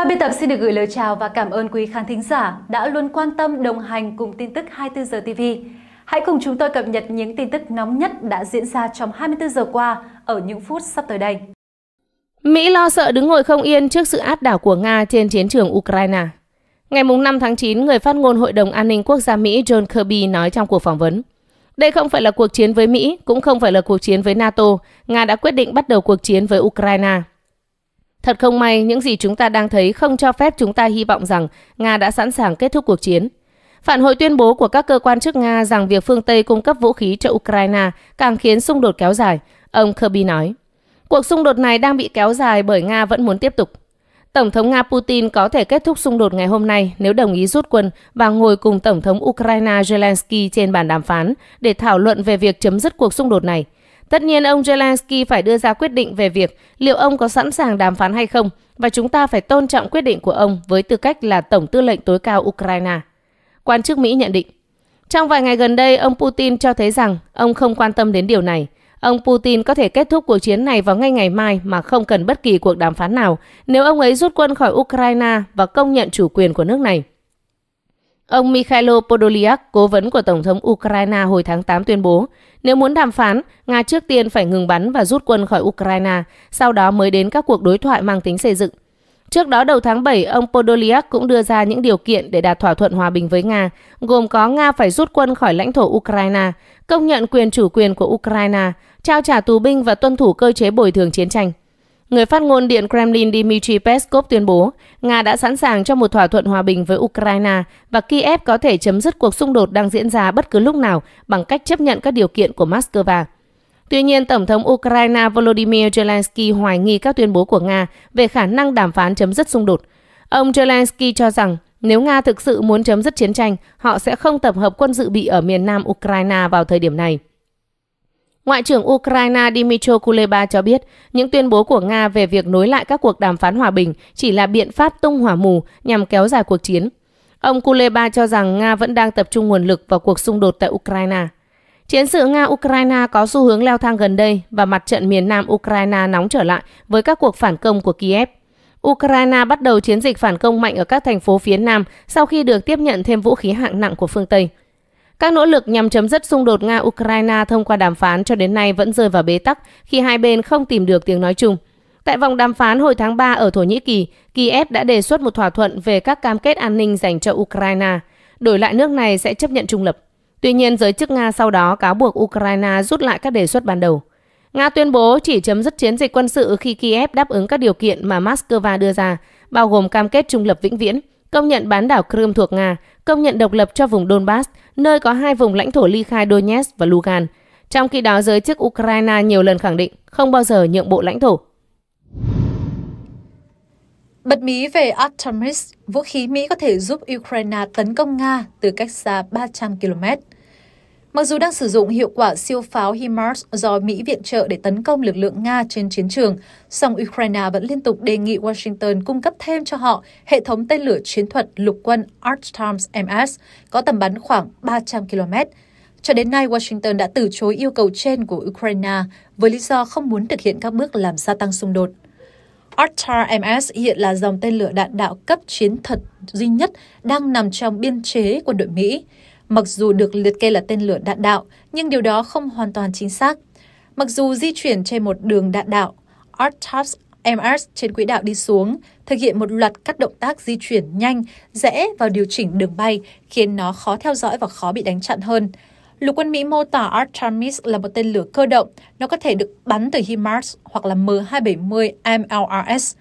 Ban biên tập xin được gửi lời chào và cảm ơn quý khán thính giả đã luôn quan tâm đồng hành cùng tin tức 24 giờ TV. Hãy cùng chúng tôi cập nhật những tin tức nóng nhất đã diễn ra trong 24 giờ qua ở những phút sắp tới đây. Mỹ lo sợ đứng ngồi không yên trước sự áp đảo của Nga trên chiến trường Ukraine. Ngày 5 tháng 9, người phát ngôn Hội đồng An ninh Quốc gia Mỹ John Kirby nói trong cuộc phỏng vấn. Đây không phải là cuộc chiến với Mỹ, cũng không phải là cuộc chiến với NATO. Nga đã quyết định bắt đầu cuộc chiến với Ukraine. Thật không may, những gì chúng ta đang thấy không cho phép chúng ta hy vọng rằng Nga đã sẵn sàng kết thúc cuộc chiến. Phản hồi tuyên bố của các cơ quan chức Nga rằng việc phương Tây cung cấp vũ khí cho Ukraine càng khiến xung đột kéo dài, ông Kirby nói. Cuộc xung đột này đang bị kéo dài bởi Nga vẫn muốn tiếp tục. Tổng thống Nga Putin có thể kết thúc xung đột ngày hôm nay nếu đồng ý rút quân và ngồi cùng Tổng thống Ukraine Zelensky trên bàn đàm phán để thảo luận về việc chấm dứt cuộc xung đột này – Tất nhiên ông Zelensky phải đưa ra quyết định về việc liệu ông có sẵn sàng đàm phán hay không và chúng ta phải tôn trọng quyết định của ông với tư cách là Tổng tư lệnh tối cao Ukraine. Quan chức Mỹ nhận định, trong vài ngày gần đây, ông Putin cho thấy rằng ông không quan tâm đến điều này. Ông Putin có thể kết thúc cuộc chiến này vào ngay ngày mai mà không cần bất kỳ cuộc đàm phán nào nếu ông ấy rút quân khỏi Ukraine và công nhận chủ quyền của nước này. Ông Mikhailo Podolyak, cố vấn của Tổng thống Ukraine hồi tháng 8 tuyên bố, nếu muốn đàm phán, Nga trước tiên phải ngừng bắn và rút quân khỏi Ukraine, sau đó mới đến các cuộc đối thoại mang tính xây dựng. Trước đó đầu tháng 7, ông Podolyak cũng đưa ra những điều kiện để đạt thỏa thuận hòa bình với Nga, gồm có Nga phải rút quân khỏi lãnh thổ Ukraine, công nhận quyền chủ quyền của Ukraine, trao trả tù binh và tuân thủ cơ chế bồi thường chiến tranh. Người phát ngôn Điện Kremlin Dmitry Peskov tuyên bố Nga đã sẵn sàng cho một thỏa thuận hòa bình với Ukraine và Kiev có thể chấm dứt cuộc xung đột đang diễn ra bất cứ lúc nào bằng cách chấp nhận các điều kiện của Moscow. Tuy nhiên, Tổng thống Ukraine Volodymyr Zelensky hoài nghi các tuyên bố của Nga về khả năng đàm phán chấm dứt xung đột. Ông Zelensky cho rằng nếu Nga thực sự muốn chấm dứt chiến tranh, họ sẽ không tập hợp quân dự bị ở miền nam Ukraine vào thời điểm này. Ngoại trưởng Ukraine Dmytro Kuleba cho biết, những tuyên bố của Nga về việc nối lại các cuộc đàm phán hòa bình chỉ là biện pháp tung hỏa mù nhằm kéo dài cuộc chiến. Ông Kuleba cho rằng Nga vẫn đang tập trung nguồn lực vào cuộc xung đột tại Ukraine. Chiến sự Nga-Ukraine có xu hướng leo thang gần đây và mặt trận miền nam Ukraine nóng trở lại với các cuộc phản công của Kiev. Ukraine bắt đầu chiến dịch phản công mạnh ở các thành phố phía Nam sau khi được tiếp nhận thêm vũ khí hạng nặng của phương Tây – các nỗ lực nhằm chấm dứt xung đột Nga-Ukraine thông qua đàm phán cho đến nay vẫn rơi vào bế tắc khi hai bên không tìm được tiếng nói chung. Tại vòng đàm phán hồi tháng 3 ở Thổ Nhĩ Kỳ, Kiev đã đề xuất một thỏa thuận về các cam kết an ninh dành cho Ukraine. Đổi lại nước này sẽ chấp nhận trung lập. Tuy nhiên, giới chức Nga sau đó cáo buộc Ukraine rút lại các đề xuất ban đầu. Nga tuyên bố chỉ chấm dứt chiến dịch quân sự khi Kiev đáp ứng các điều kiện mà Moscow đưa ra, bao gồm cam kết trung lập vĩnh viễn, công nhận bán đảo Crimea thuộc Nga, công nhận độc lập cho vùng Donbass, nơi có hai vùng lãnh thổ ly khai Donetsk và Lugan. Trong khi đó, giới chức Ukraine nhiều lần khẳng định không bao giờ nhượng bộ lãnh thổ. Bật mí về Artemis, vũ khí Mỹ có thể giúp Ukraine tấn công Nga từ cách xa 300 km. Mặc dù đang sử dụng hiệu quả siêu pháo HIMARS do Mỹ viện trợ để tấn công lực lượng Nga trên chiến trường, song Ukraine vẫn liên tục đề nghị Washington cung cấp thêm cho họ hệ thống tên lửa chiến thuật lục quân Arctarms MS có tầm bắn khoảng 300 km. Cho đến nay, Washington đã từ chối yêu cầu trên của Ukraine với lý do không muốn thực hiện các bước làm gia tăng xung đột. Artar MS hiện là dòng tên lửa đạn đạo cấp chiến thuật duy nhất đang nằm trong biên chế quân đội Mỹ mặc dù được liệt kê là tên lửa đạn đạo, nhưng điều đó không hoàn toàn chính xác. Mặc dù di chuyển trên một đường đạn đạo, Artops MS trên quỹ đạo đi xuống, thực hiện một loạt các động tác di chuyển nhanh, dễ và điều chỉnh đường bay, khiến nó khó theo dõi và khó bị đánh chặn hơn. Lục quân Mỹ mô tả Artemis là một tên lửa cơ động, nó có thể được bắn từ HIMARS hoặc là M270 MLRS.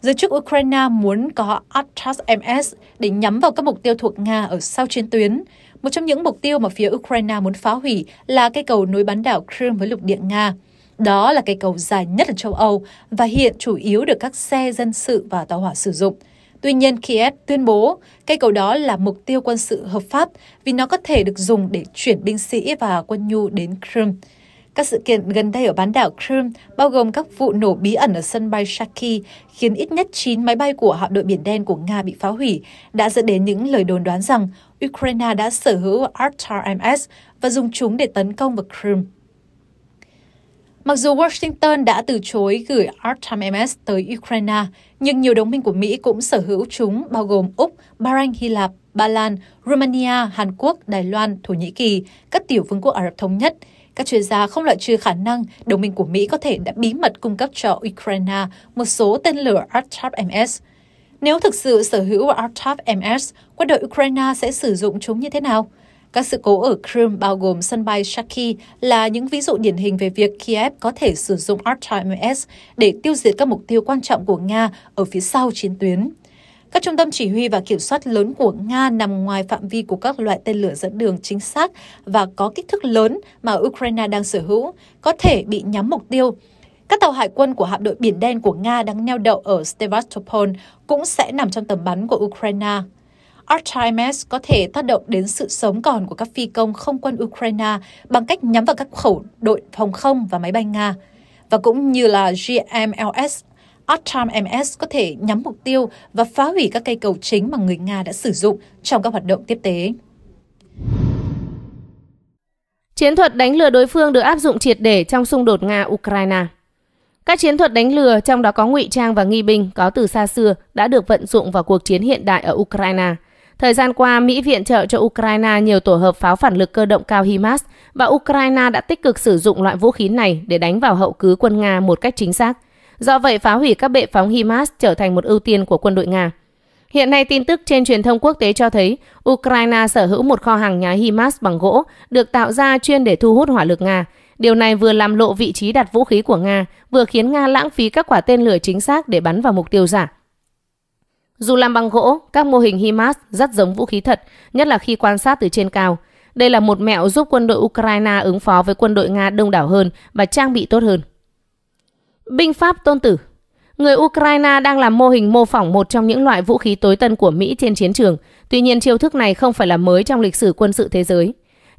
Giới chức Ukraine muốn có Atlas MS để nhắm vào các mục tiêu thuộc Nga ở sau chiến tuyến. Một trong những mục tiêu mà phía Ukraine muốn phá hủy là cây cầu nối bán đảo Crimea với lục địa Nga. Đó là cây cầu dài nhất ở châu Âu và hiện chủ yếu được các xe dân sự và tàu hỏa sử dụng. Tuy nhiên, Kiev tuyên bố cây cầu đó là mục tiêu quân sự hợp pháp vì nó có thể được dùng để chuyển binh sĩ và quân nhu đến Crimea. Các sự kiện gần đây ở bán đảo Crimea bao gồm các vụ nổ bí ẩn ở sân bay Shaki khiến ít nhất 9 máy bay của hạm đội Biển Đen của Nga bị phá hủy, đã dẫn đến những lời đồn đoán rằng Ukraine đã sở hữu Artar MS và dùng chúng để tấn công vào Crimea. Mặc dù Washington đã từ chối gửi Artam MS tới Ukraine, nhưng nhiều đồng minh của Mỹ cũng sở hữu chúng, bao gồm Úc, Bahrain, Hy Lạp, Ba Lan, Romania, Hàn Quốc, Đài Loan, Thổ Nhĩ Kỳ, các tiểu vương quốc Ả Rập Thống Nhất. Các chuyên gia không loại trừ khả năng đồng minh của Mỹ có thể đã bí mật cung cấp cho Ukraine một số tên lửa Artab MS. Nếu thực sự sở hữu Artav MS, quân đội Ukraine sẽ sử dụng chúng như thế nào? Các sự cố ở Crimea bao gồm sân bay Shaki là những ví dụ điển hình về việc Kiev có thể sử dụng Artav MS để tiêu diệt các mục tiêu quan trọng của Nga ở phía sau chiến tuyến. Các trung tâm chỉ huy và kiểm soát lớn của Nga nằm ngoài phạm vi của các loại tên lửa dẫn đường chính xác và có kích thước lớn mà Ukraine đang sở hữu, có thể bị nhắm mục tiêu. Các tàu hải quân của hạm đội Biển Đen của Nga đang neo đậu ở Sevastopol cũng sẽ nằm trong tầm bắn của Ukraine. Artemis có thể tác động đến sự sống còn của các phi công không quân Ukraine bằng cách nhắm vào các khẩu đội phòng không và máy bay Nga. Và cũng như là GMLS, Artemis có thể nhắm mục tiêu và phá hủy các cây cầu chính mà người Nga đã sử dụng trong các hoạt động tiếp tế. Chiến thuật đánh lừa đối phương được áp dụng triệt để trong xung đột Nga-Ukraine. Các chiến thuật đánh lừa, trong đó có ngụy trang và nghi binh, có từ xa xưa, đã được vận dụng vào cuộc chiến hiện đại ở Ukraine. Thời gian qua, Mỹ viện trợ cho Ukraine nhiều tổ hợp pháo phản lực cơ động cao HIMARS và Ukraine đã tích cực sử dụng loại vũ khí này để đánh vào hậu cứ quân Nga một cách chính xác. Do vậy, phá hủy các bệ phóng HIMARS trở thành một ưu tiên của quân đội Nga. Hiện nay, tin tức trên truyền thông quốc tế cho thấy Ukraine sở hữu một kho hàng nhái HIMARS bằng gỗ được tạo ra chuyên để thu hút hỏa lực Nga, Điều này vừa làm lộ vị trí đặt vũ khí của Nga, vừa khiến Nga lãng phí các quả tên lửa chính xác để bắn vào mục tiêu giả. Dù làm bằng gỗ, các mô hình HIMARS rất giống vũ khí thật, nhất là khi quan sát từ trên cao. Đây là một mẹo giúp quân đội Ukraine ứng phó với quân đội Nga đông đảo hơn và trang bị tốt hơn. Binh pháp tôn tử Người Ukraine đang làm mô hình mô phỏng một trong những loại vũ khí tối tân của Mỹ trên chiến trường. Tuy nhiên, chiêu thức này không phải là mới trong lịch sử quân sự thế giới.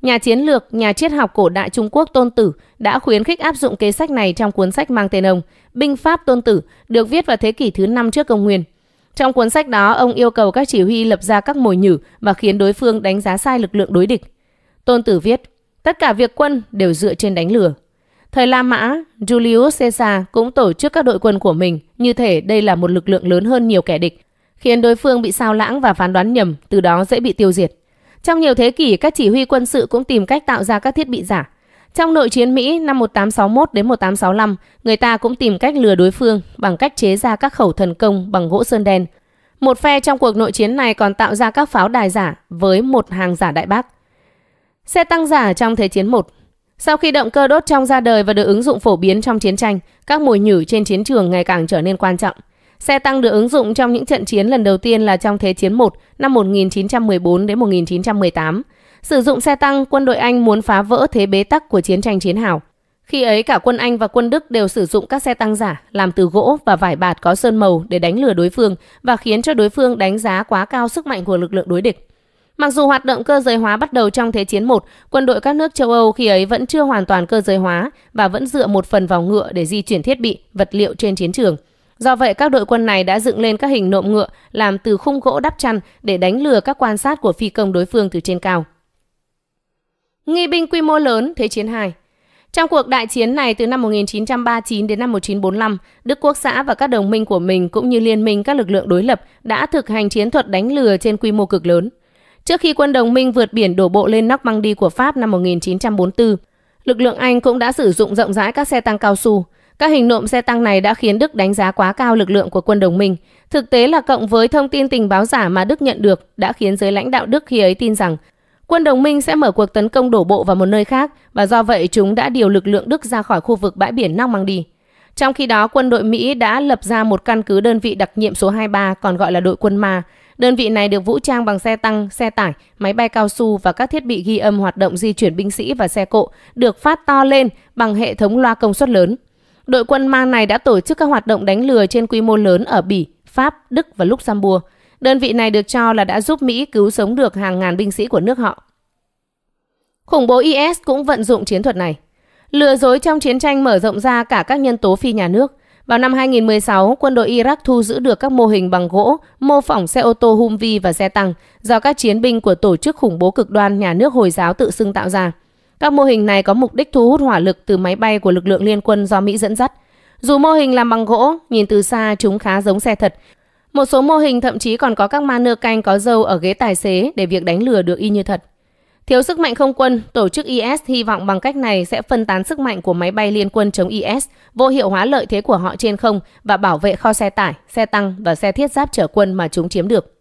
Nhà chiến lược, nhà triết học cổ đại Trung Quốc Tôn Tử đã khuyến khích áp dụng kế sách này trong cuốn sách mang tên ông Binh Pháp Tôn Tử, được viết vào thế kỷ thứ 5 trước công nguyên. Trong cuốn sách đó, ông yêu cầu các chỉ huy lập ra các mồi nhử và khiến đối phương đánh giá sai lực lượng đối địch. Tôn Tử viết, tất cả việc quân đều dựa trên đánh lừa. Thời La Mã, Julius Caesar cũng tổ chức các đội quân của mình, như thể đây là một lực lượng lớn hơn nhiều kẻ địch, khiến đối phương bị sao lãng và phán đoán nhầm, từ đó dễ bị tiêu diệt. Trong nhiều thế kỷ, các chỉ huy quân sự cũng tìm cách tạo ra các thiết bị giả. Trong nội chiến Mỹ năm 1861 đến 1865, người ta cũng tìm cách lừa đối phương bằng cách chế ra các khẩu thần công bằng gỗ sơn đen. Một phe trong cuộc nội chiến này còn tạo ra các pháo đài giả với một hàng giả đại bác. Xe tăng giả trong Thế chiến 1 Sau khi động cơ đốt trong ra đời và được ứng dụng phổ biến trong chiến tranh, các mùi nhử trên chiến trường ngày càng trở nên quan trọng – Xe tăng được ứng dụng trong những trận chiến lần đầu tiên là trong Thế chiến 1 năm 1914 đến 1918. Sử dụng xe tăng, quân đội Anh muốn phá vỡ thế bế tắc của chiến tranh chiến hào. Khi ấy cả quân Anh và quân Đức đều sử dụng các xe tăng giả làm từ gỗ và vải bạt có sơn màu để đánh lừa đối phương và khiến cho đối phương đánh giá quá cao sức mạnh của lực lượng đối địch. Mặc dù hoạt động cơ giới hóa bắt đầu trong Thế chiến 1, quân đội các nước châu Âu khi ấy vẫn chưa hoàn toàn cơ giới hóa và vẫn dựa một phần vào ngựa để di chuyển thiết bị, vật liệu trên chiến trường. Do vậy, các đội quân này đã dựng lên các hình nộm ngựa làm từ khung gỗ đắp chăn để đánh lừa các quan sát của phi công đối phương từ trên cao. Nghi binh quy mô lớn, Thế chiến 2 trong cuộc đại chiến này từ năm 1939 đến năm 1945, Đức Quốc xã và các đồng minh của mình cũng như liên minh các lực lượng đối lập đã thực hành chiến thuật đánh lừa trên quy mô cực lớn. Trước khi quân đồng minh vượt biển đổ bộ lên nóc băng đi của Pháp năm 1944, lực lượng Anh cũng đã sử dụng rộng rãi các xe tăng cao su. Các hình nộm xe tăng này đã khiến Đức đánh giá quá cao lực lượng của quân đồng minh. Thực tế là cộng với thông tin tình báo giả mà Đức nhận được đã khiến giới lãnh đạo Đức khi ấy tin rằng quân đồng minh sẽ mở cuộc tấn công đổ bộ vào một nơi khác và do vậy chúng đã điều lực lượng Đức ra khỏi khu vực bãi biển Normandy. Trong khi đó, quân đội Mỹ đã lập ra một căn cứ đơn vị đặc nhiệm số 23 còn gọi là đội quân ma. Đơn vị này được vũ trang bằng xe tăng, xe tải, máy bay cao su và các thiết bị ghi âm hoạt động di chuyển binh sĩ và xe cộ được phát to lên bằng hệ thống loa công suất lớn. Đội quân mang này đã tổ chức các hoạt động đánh lừa trên quy mô lớn ở Bỉ, Pháp, Đức và Luxembourg. Đơn vị này được cho là đã giúp Mỹ cứu sống được hàng ngàn binh sĩ của nước họ. Khủng bố IS cũng vận dụng chiến thuật này. Lừa dối trong chiến tranh mở rộng ra cả các nhân tố phi nhà nước. Vào năm 2016, quân đội Iraq thu giữ được các mô hình bằng gỗ, mô phỏng xe ô tô Humvee và xe tăng do các chiến binh của tổ chức khủng bố cực đoan nhà nước Hồi giáo tự xưng tạo ra. Các mô hình này có mục đích thu hút hỏa lực từ máy bay của lực lượng liên quân do Mỹ dẫn dắt. Dù mô hình làm bằng gỗ, nhìn từ xa chúng khá giống xe thật. Một số mô hình thậm chí còn có các ma nơ canh có dâu ở ghế tài xế để việc đánh lừa được y như thật. Thiếu sức mạnh không quân, tổ chức IS hy vọng bằng cách này sẽ phân tán sức mạnh của máy bay liên quân chống IS, vô hiệu hóa lợi thế của họ trên không và bảo vệ kho xe tải, xe tăng và xe thiết giáp chở quân mà chúng chiếm được.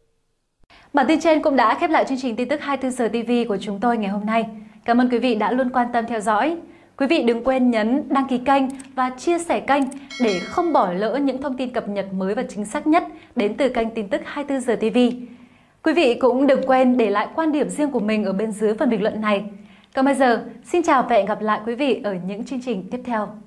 Bản tin trên cũng đã khép lại chương trình tin tức 24 giờ TV của chúng tôi ngày hôm nay. Cảm ơn quý vị đã luôn quan tâm theo dõi. Quý vị đừng quên nhấn đăng ký kênh và chia sẻ kênh để không bỏ lỡ những thông tin cập nhật mới và chính xác nhất đến từ kênh tin tức 24 giờ TV. Quý vị cũng đừng quên để lại quan điểm riêng của mình ở bên dưới phần bình luận này. Còn bây giờ, xin chào và hẹn gặp lại quý vị ở những chương trình tiếp theo.